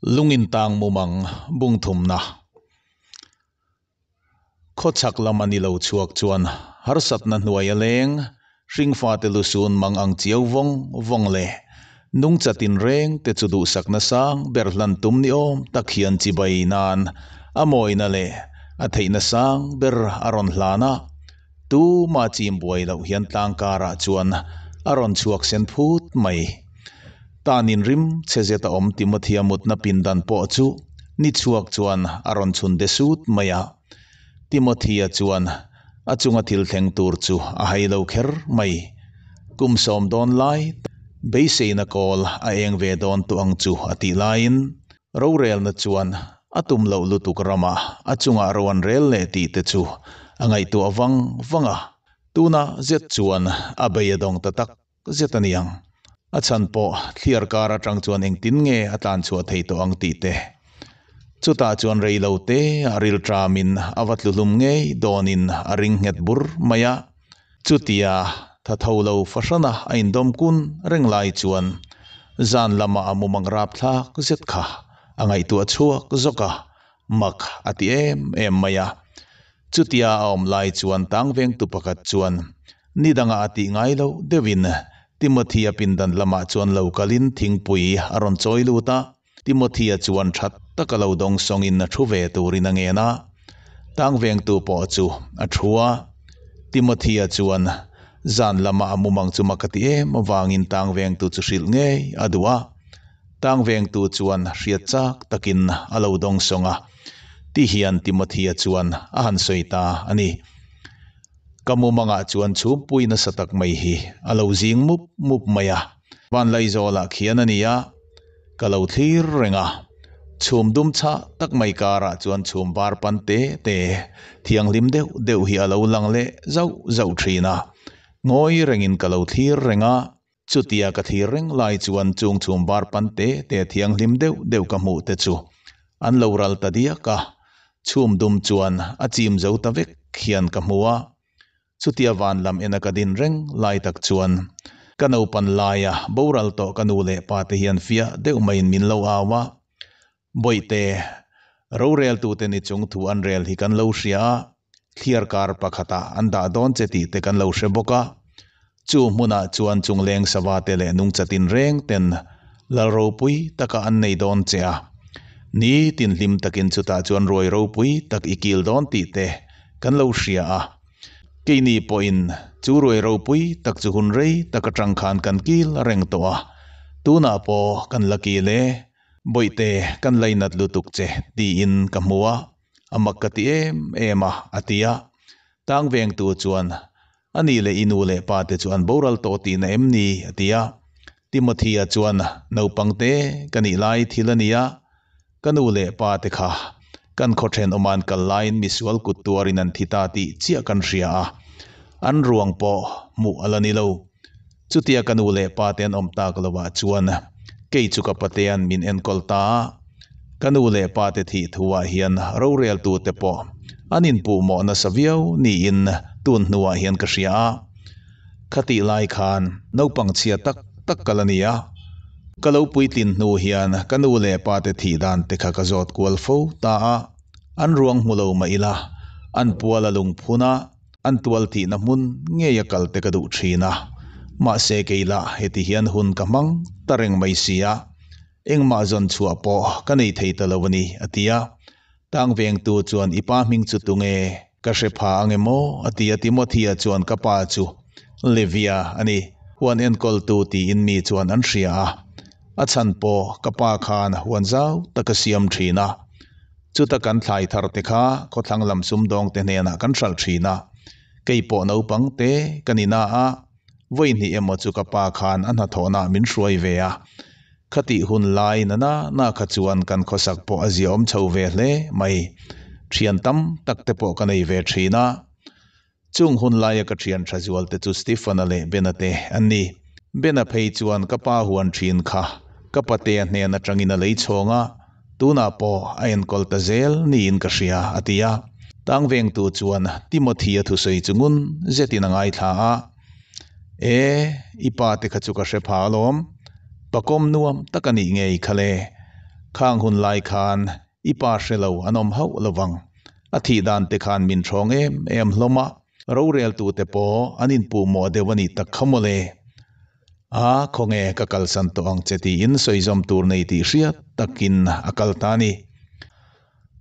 lungin tang mumang bungthum na khochak lamani lo chuak chuan harsat na hnuaia leng ringfa te lu sun mang ang chiau vong vong le nung chatin reng te chu du sak na sang berhlan tum ni om takhian chi bai nan amoi na le a thei na sang ber aron hlana tu ma chim buai lo hian tlang kara chuan aron chuak sen phut mai tanin rim chejeta om timothia mutna pindan po chu ni chuak chuan aron chun de sut maya timothia chuan achunga thil theng tur chu a hailo kher mai kum som don lai se na kol a eng ve don tu ang chu ati lain ro rel na chuan atum lo lutuk rama achunga roan rel le ti te chu angai tu awang wanga tuna zet chuan abeyadong tatak zetaniang a chan po thlir kar atang chuan tin nge atlan chu a thei to ang ti te chuta chuan reilo te aril tramin avatlulum nge donin aring nget bur maya chutia tha tholo fasana ain dom kun renglai chuan zan lama amumang rap thla kuzet kha angai tu achua zoka mak ati em em maya chutia om lai chuan tang veng tu pakat chuan nidanga ati ngai lo devin Timothea pindan lama chuan lokalin thingpui aron choi luta Timothea chuan that takalo dong songin na thu ve turin na tang veng tu po chu a thua Timothea chuan zan lama amumang chu makati em in tang veng tu chu hril nge adua tang veng tu chuan hria chak takin alo dong songa ti hian Timothea chuan a han soita ani kamu manga chuan chu puina satak mai hi alo zing mup mup maya van lai zola khian ania kalo thir renga chum dum cha tak mai kara chuan chum bar pan te te thiang lim deu deu hi alo lang le zau zau thina ngoi rengin kalo thir renga chutia ka thir reng lai chuan chung chum bar pan te te thiang lim deu deu ka mu te chu an lo ral ta dia ka chum dum chuan achim zau ta vek khian ka mua chutia van lam ena kadin reng lai tak chuan kano pan laia boral to kanu le pa te hian fia de umain min lo awa boite ro rel tu te ni chung thu an rel hi kan lo ria thlir kar pakhata an da don che ti te kan lo she boka chu muna chuan chung leng sawa te le nung chatin reng ten lal ro pui taka an nei don che a ni tin lim takin chuta chuan roi ro pui tak ikil don ti te kan lo ria a กีนีปอินจูรวยเราปุยตักจูหุนเร่ตักจังขานกันกิลเร่งตัวตูนาปอกันลักกิเลบอยเตกันไลนัดลุตุกเจตีอินกัมัวอามักกติเอมเอมาอาติยาตังเวงตัวจวนอันนี้เลยอินูเล่ปาเตจวนบูรัลโตตีนเอมนีอาติยาติมธีอจวนนับปังเตกันอีไลทิลนียากันอูเล่ปาเตขากันโคเทนอมานกันไลน์มิสวลกุตัวรินันทิตาติเจียกันเชียอาอันรวงปอมูออลนิโลจุติยากันูเลปาเตนอมตากลวาชวนกจุกปเตียนมินเอ็นคอลตากันูเลปาเตทีทัวเฮียนรูเรียลตูเตปออันนินปูหมอนสเวียวนี่อินตุนนัวเฮียนกษยาคติลายคานนกปังเชียตักตักกลนิยากลปุยตินนูเฮียนกันูเลปาเตทีดันเตคกจอดกวลฟตาอันรวงมุลาวมาอิลาอันปัวลาลุงพูนาอันตวลทีน้ำมุนเงียกัลเตกดูชีนะมาเสกละเหติเฮียนหุนกำมังตะเรงไม่เสียเองมาจนชัวปอกันไอเทยตะลวันีอติยาตั้งเวียงตัวจวนอีป้ามิงจุตุงเอกระเสพาเงโมอติยาติโมทียจวนกปาจูเลเวียอันนี้วันเอ็นกอลตูทีอินมีจวนอันเสียอาชันปอกปาคานวันเจ้าตะกเสียมทีนะจุตะกันทลายทาร์ติคาก็ทั้งลำซุ่มดองเตเนนะกันชัลทีนะ cây bộ nấu bằng tế cái nà à với nị em chú cả ba khan anh thọ na min suy về à khati hun lai na na na khát chuan kan khó sắc bộ azi om chầu về lẽ mày thiền tâm tắc tế bộ cái này về thi na chung hun lai cái thiền tra chual tế chú Stephen ale benate anni bena phei chuan ka pa huan thin kha ka pate ne na tangina lei chonga tuna po ayan kolta zel ni in ka ria atia ตั้งเวงตัวจวนติโมทีทุสัยจงุนเจตินงไงท่าเออีปาติขจุกเสพาลมปกมนวมตะกันอีไงคะเลข้างหุนไลคานอีปาเชลาวอนอมเฮาละวังอธิดานติคานมินชองเอมเอมลมะเราเรียลตัวเตโปอันินปูโมเดวันิตะขมเลอาคงเอกกัลสันตองเจตีอินสอยจอมตูนในตีเชียตะกินอกัลตานี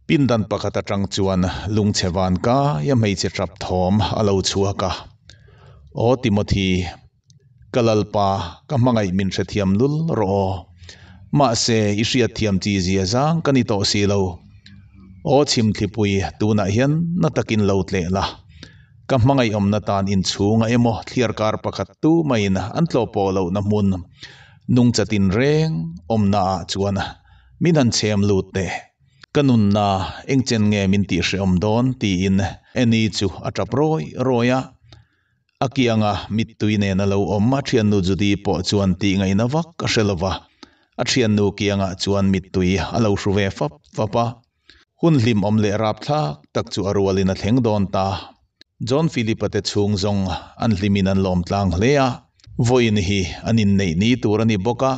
pindan pakhat atang chuan lungchewan ka ya mei che trap thom alo chhuak ka o timothy kalalpa ka mangai min hre thiam lul ro ma se ishia thiam chi zia zang kani to si lo o chim thlipui tuna hian na takin lo tle la ka mangai om na tan in chunga emo thlir kar pakhat tu mai na tlo po lo na mun nung chatin reng om na chuan min chem lut te kanun na engchen nge min ti se om don ti in eni chu atraproi roya akianga mit tuine na lo om ma thian nu judi po chuan ti ngai na wak ka shelwa a thian nu kianga chuan mit tui alo shu ve fa fa pa hun lim om le rap tha tak chu arwalina theng don ta john philip te chung zong an limin an lom tlang leya voin hi anin nei ni turani boka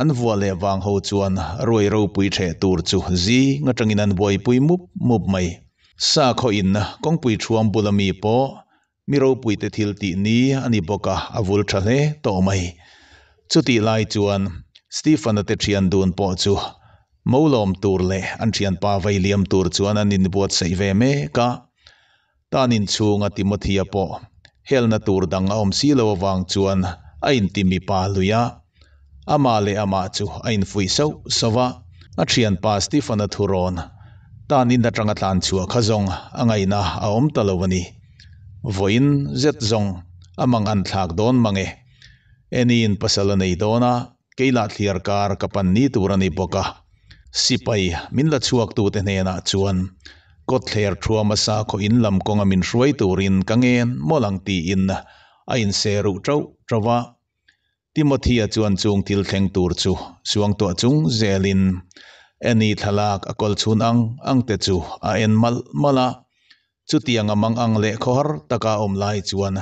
an vua le wang ho chuan roi ro pui the tur chu zi nga tangin an boi pui mup mup mai sa kho in kong pui chuam bulami po mi ro pui te thil ti ni ani boka avul tha le to mai chu ti lai chuan stephen te thian dun po chu molom tur le an thian pa vai liam tur chuan an in buat sei ve me ka tanin chunga timothia po helna tur dang om silo wang chuan ain timi pa luya amale le ama chu a fui so sova a thian pa stephen a thuron tan in da tanga tlan chu kha zong angaina a om talawani voin zet zong amang an thak don mange eni in pasal nei dona keila thlir kar kapan ni turani boka sipai min la chuak tu te na chuan kot thler thua masa ko in lam konga min ruai turin kangen molang ti in a in ru tro trawa Timothy a chuan chung til thleng tur chu suang to chung zelin ani thalak akol chun ang ang te chu a en mal mala chu tiang amang ang le khor taka om lai chuan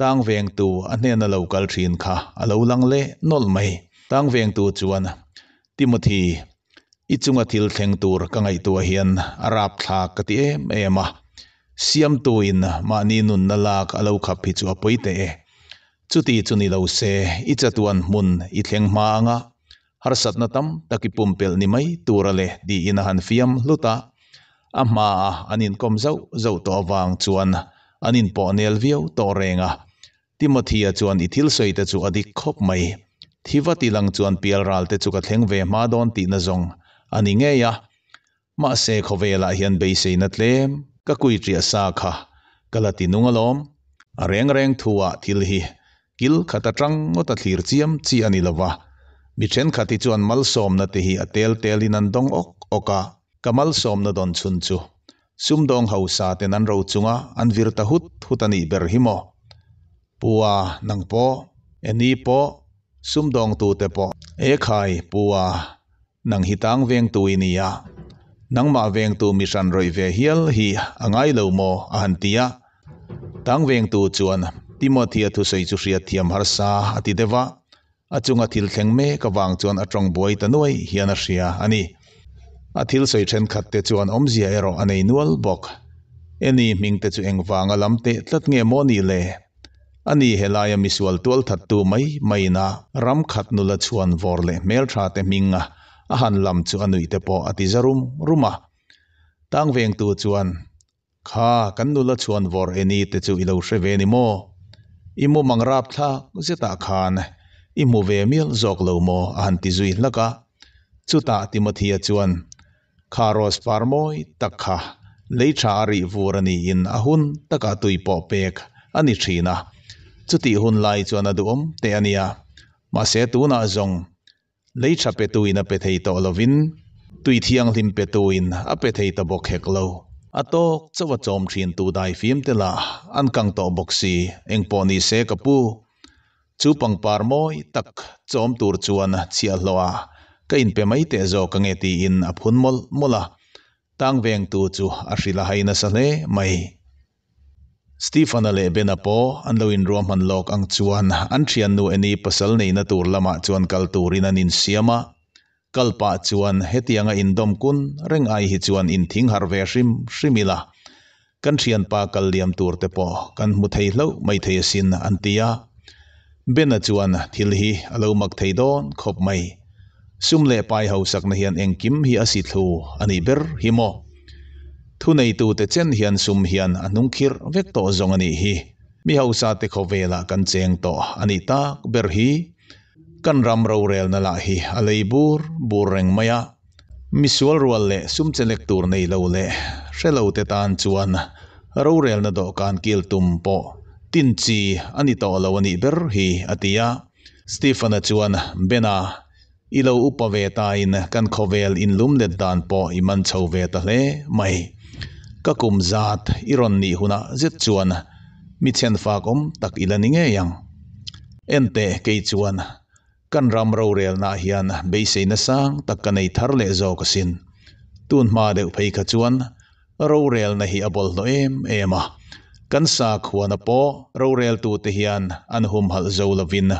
tang veng tu a hne na local thin kha a lo lang le nol mai tang veng tu chuan Timothy ichunga til thleng tur ka ngai tu hian arap thla ka ti em ema siam tuin ma ni nun nalak alo khap hi chu apoi te e chuti chuni lo se i chatuan mun i thleng hma anga har sat na tam taki pumpel ni mai turale di in han fiam luta a hma anin kom zau zau to wang chuan anin po nel viau to renga timothia chuan i thil soi te chu adik khop mai thiwa lang chuan pial ral te chu ka thleng ve ma don ti na zong ani nge ya ma se khovela hian be se na tlem ka kui tri asa kha kalati nungalom areng reng thuwa thil กิลขัดจังงตัดทีร์ซียมซีอันนีิลวะมิเช่นขัดจวนมัลสอมนาเตหีอัตเตลเตลินันดงอกอกากมัลสอมนาดอนชุนจูซุมดงเฮาซาเตนันรู้จุงะอันวิรตาหุตหุตันิเบรหิโมปัวนังโปเอนีโปซุมดงตูเตโปเอคายปัวนังฮิตังเวีงตูอินียานังมาเวีงตูมิชันรอยเวเฮลฮีอังไงเลวโมอันตียาตังเวีงตูจวน Timothy thu sei chu hria thiam har sa ati dewa achunga thil thleng me ka wang chuan atong boi ta noi hian a hria ani a thil sei then khat te chuan omzia ero anei nual bok eni mingte chu engwanga lamte tlat nge moni le ani helaya misual tual that tu mai mai na ram khat nula chuan vor le mel tha te minga a han lam chu anui te po ati zarum ruma tang veng tu chuan kha kan nula chuan vor eni te chu ilo hre ve ni mo อิมูมังราบท่าเจตาคานอิมูเวมิลจอกเลวโมอันติจุยลักะจุตาติมทียจวนคารอสปาร์มอยตักขะเลยชาริวูรนีอินอหุนตักาตุยปอเปกอันนีชีนะจุติหุนไลจวนอดุอมเตียนียมาเสตูนาจงเลยชาเปตุยนาเปเทยตอลวินตุยเทียงลิมเปตุยนอเปเทยตะบกเฮกโล ato chawa chom thrin tu dai fim tela an kang to boxi engponi se kapu chu pangpar moi tak chom tur chuan chia hloa ka in pe mai te zo ka nge ti in a phun mol mola tang veng tu chu a hrila haina sa le mai Stephen ale benapo an lo in lok ang chuan an thian nu ani pasal nei na tur lama chuan kal turin an in siama kalpa chuan hetianga indom kun reng ai hi chuan in thing har ve hrim hrimila kan thian pa kal liam tur te po kan mu thei hlo mai thei sin an tia bena chuan thil hi alo mak thei don khop mai sum le pai ho sak na hian engkim hi asi thu ani ber hi mo thu nei tu te chen hian sum hian anung khir vek to zong ani hi mi ho sa te kho vela kan cheng to ani ta ber hi kan ram ro rel na la hi bur bur maya misual rual le sum chelek tur nei lo le hrelo te tan chuan ro rel na do kan kil tum po tin chi ani to lo ani ber hi atia stephen chuan bena ilo upaveta in kan khovel in lum le dan po iman chove ta le mai ka zat iron ni huna zet chuan mi chen fak om tak ilaninge yang ente ke chuan kan ram rau rel na hian be se na sang tak kan ei thar le zo ka sin tun ma deuh phei kha chuan ro rel na hi abol no em em a kan sa khuan a po ro rel tu te hian an hum hal zo lovin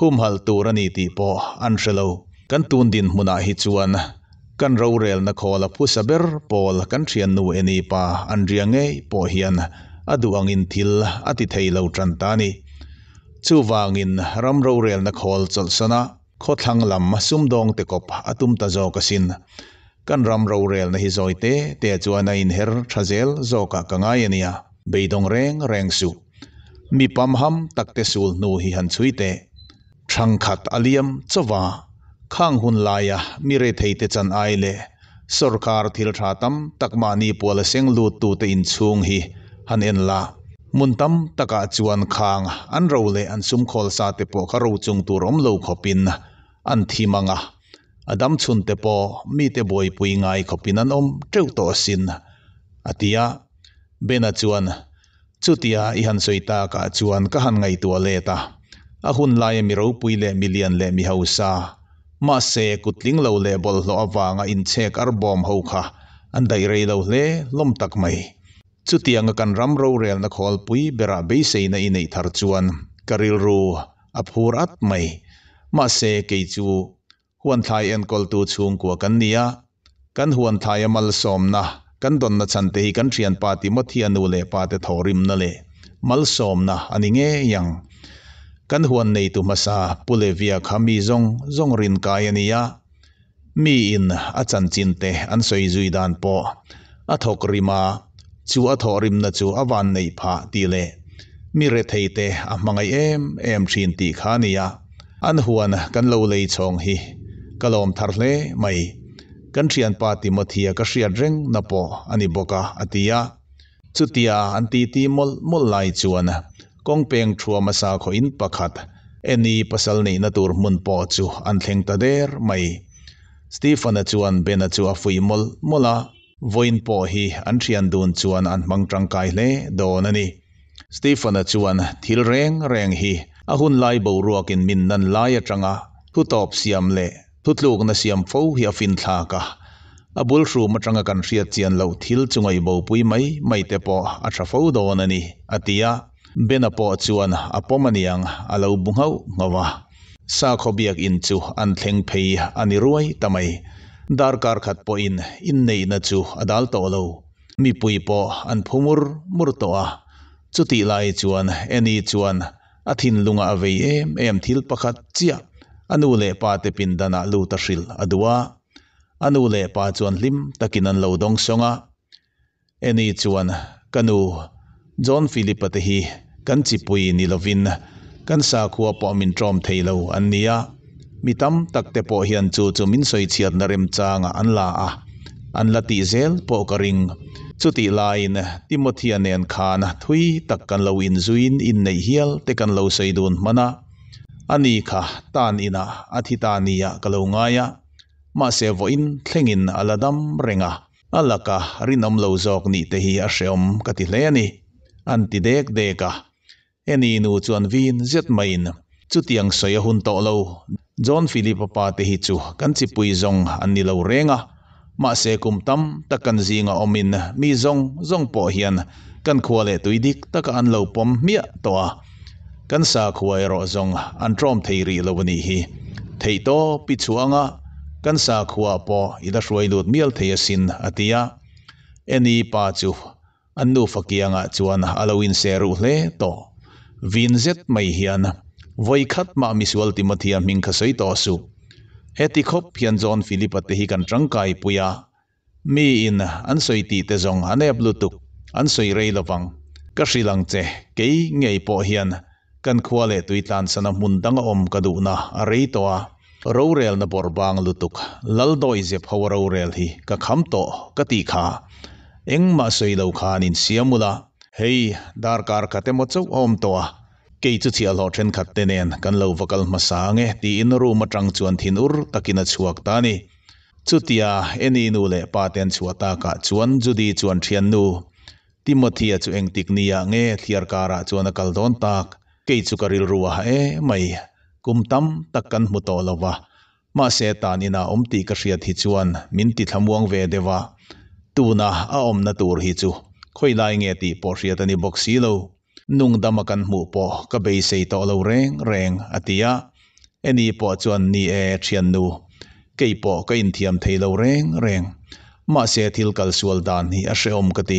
hum hal tur ani ti po an shelo kan tun din hmuna ah hi chuan kan rau rel na khol a phu saber pol kan thian nu eni pa an riange po hian adu angin thil ati thei lo tran tani ชูวางินรัมโรเรลนักฮอลจัลสนะโคดรังลำมาซุ่มดองเตกบอะตุมตาโจกสินกันรัมโรเรลนในฮิโซยเตเตจวนในเฮร์ทราเซลโจกกังไงเนียบดงเรงเรงสูมีปัมหัมตักเตสูลนูฮิฮันซุยเตชังขัดอาลิยมจว่าข้างหุ่นลายะมีเรทเฮติจันไอเลสุรคารทิลชาตัมตักมานีปวเลเซงลูตูเตอินซุงฮิฮันเอ็นลามุนตัมตะกะจวนคางอันเราเลอันซุมคอลซาติปโปคารูจงตูรอมโลขปินอันทีมังะอดัมชุนเตโปมีเตบอยปุยง่ายขปินันอมเจ้าตัวสินอติยาเบนจวนจุติยาอิฮันสวยตากะจวนคหันไงตัวเลตาอหุนลายมิรูปุยเลมิเลียนเลมิฮาวซามาเซกุตลิงเรเลบอลโลอาวางอินเชกอาร์บอมฮูคะอันไดเรยเราเลลมตักไม่สุดที่ยังกันรัมโรเรลนักฮอลปุยเบราเบย์เซนในในทาร์จวนคาริลโรอับฮูรัตไม่มาเสกยกี่ฮวนไทยเอ็นกอลตูชงกัวกันเนียกันฮวนไทยมัลสอมนะกันดอนนัชันเตหิกันเรียนปาติมัธยานุเลปาติทอริมนเลมัลสอมนะอันนี้เงยังกันฮวนในตุมาซาปุเลวิอาคามิจงจงรินกายเนียมีอินอาจารย์จินเตอันสวยจุยดานปออาทกริมาชูอทอริมนชูอวันในพาดีเลยมีเรทเตอะมังไอเอมเอมชินตีขานียอันหัวนะกันเลวเลยชงฮีกลอมทารเลไม่กันเชียนปาติมัทียกเชียรเร่งนปออันิบกะอัติยาจุติยาอันตีตีมลมลลายชวนกงเปงชัวมาสัขอินปกขัดเอ็นีปัสสลนีนตูรมุนปอจูอันเทงตาเดร์ไม่สตีฟานจวนเบนจูอฟุยมลมลาวินโปฮีอันเชียนดูนชวนอันมังจังไกเล่ดอนนี่สตีฟานชวนทิลเร่งเร่งฮีอาหุนไล่บูรัวกินมินนันไล่จังอาทุตอบเสียมเล่ทุตลูกนั้นเสียมฟูฮีฟินทากะอาบุลสูมาจังกันเสียเจียนเล่าทิลจงไอบูปุยไม่ไม่เตปออาชาฟูโดนนี่อติยาเบนปอชวนอาพมันยังอาเล่าบุงเอางวะสาขบียกอินจูอันเทงเพยอันรวยทำไม darkar khat po in in na chu adal to lo mi pui po an phumur mur to a ah. chuti lai chuan eni chuan athin lunga avei em em thil pakhat chia anu le pa te pin dana lu ta hril adua anu le pa chuan lim takin an lo dong songa eni chuan kanu john philip te hi kan chipui ni lovin kan sa khuwa pawmin trom theilo an nia mitam tak te pawh hian chu chumin soi chiat na rem changa an la a an la tih zel pawh ka ring chu tih lain timothy anen khan thui tak kan lo in zuin in nei hial te kan lo sei dun mana ani kha tan ina athitania kalo ngaya ma se vo in thlengin aladam renga alaka rinom lo zok ni te hi a sheom ka hle ni an ti dek deka eni nu chuan vin zet main chu tiang soi hun to lo John Philip pa te hi chu kan chi pui zong an ni lo renga ma se kum tam ta kan zinga omin mi zong zong po hian kan khuale tuidik ta ka an lo pom mia to a kan sa khuai e ro zong an trom thei ri lo ni hi thei to pi chuanga kan sa khua po ila hruai lut mial thei asin atia eni pa chu anu fakianga chuan aloin seru hle to vinzet mai hian voikhat ma misual ti mathia ming su heti khop phian john philip te hi kan trangkai puya mi in an soi ti te zong ane blutuk an soi rei lawang ka shrilang che ke ngei po hian kan khuale tuitlan sana mundang om kaduna arei to a rorel na borbang lutuk laldoi je phawro rel hi ka khamto to ka ti kha engma soi lo khan in siamula hei darkar kate mo chau om to a ke chu thia lo then khat te nen kan lo vakal ma sa nge ti in ru ma tang chuan thin ur takina chuak ta ni chutia eni nu le pa ten ta ka chuan judi chuan thian nu timothia chu eng tiknia nge thiar kara chuan a kal don tak ke chu karil ruwa e mai kumtam takkan muto lova ma se tan ina omti ka hriat hi chuan min ti thlamuang ve dewa tuna a om na tur hi chu khoi lai nge ti por hriat ani boxi lo นุ่งดำกันหมู่ปอกับเบยเสยต่อเลวเร่งเร่งอติยะเอ็นีปอจวนนี่เอเชียนดูกีปอก็อินเทียมเทเลวแรงเร่งมาเสียทิลกัลสุลดานีอาเชอมกต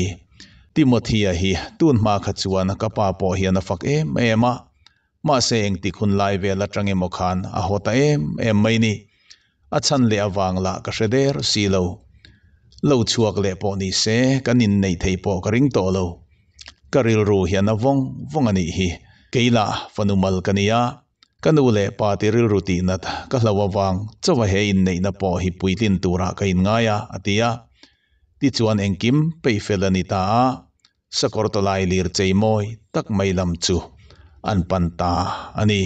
ที่มทียฮีตุนมาขัดวนกับปาปอเฮียนฟักเอ็มเอ็มะมาเสียงติคุณไลเวลจังเอมคานอหตเอมเอ็มไม่นี่อาชันเลอวางละกระเดรสีโลโลชัวกเล่ปนิเซกันินในเทปอกริงโตโล karil ru hian a vong vong ani hi keila fanumal kania kanule pati ril ruti nat wang chawa he in nei na po hi puitin tura ka in ngaya atia ti chuan engkim pei felani ta sakortolai lir cheimoi tak mailam chu an panta ani